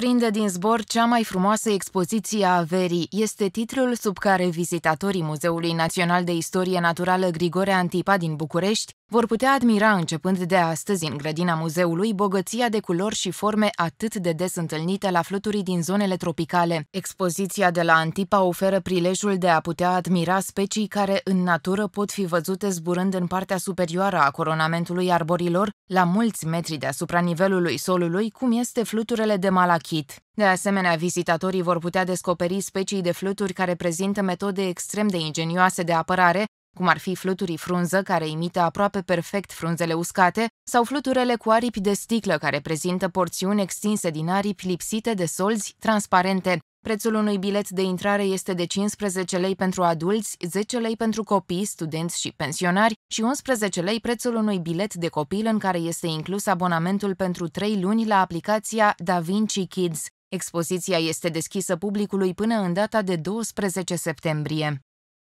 Prinde din zbor cea mai frumoasă expoziție a verii este titlul sub care vizitatorii Muzeului Național de Istorie Naturală Grigore Antipa din București vor putea admira începând de astăzi în grădina muzeului bogăția de culori și forme atât de des întâlnite la fluturii din zonele tropicale. Expoziția de la Antipa oferă prilejul de a putea admira specii care în natură pot fi văzute zburând în partea superioară a coronamentului arborilor, la mulți metri deasupra nivelului solului, cum este fluturele de malachit. De asemenea, vizitatorii vor putea descoperi specii de fluturi care prezintă metode extrem de ingenioase de apărare, cum ar fi fluturii frunză, care imită aproape perfect frunzele uscate, sau fluturele cu aripi de sticlă, care prezintă porțiuni extinse din aripi lipsite de solzi transparente. Prețul unui bilet de intrare este de 15 lei pentru adulți, 10 lei pentru copii, studenți și pensionari și 11 lei prețul unui bilet de copil în care este inclus abonamentul pentru 3 luni la aplicația DaVinci Kids. Expoziția este deschisă publicului până în data de 12 septembrie.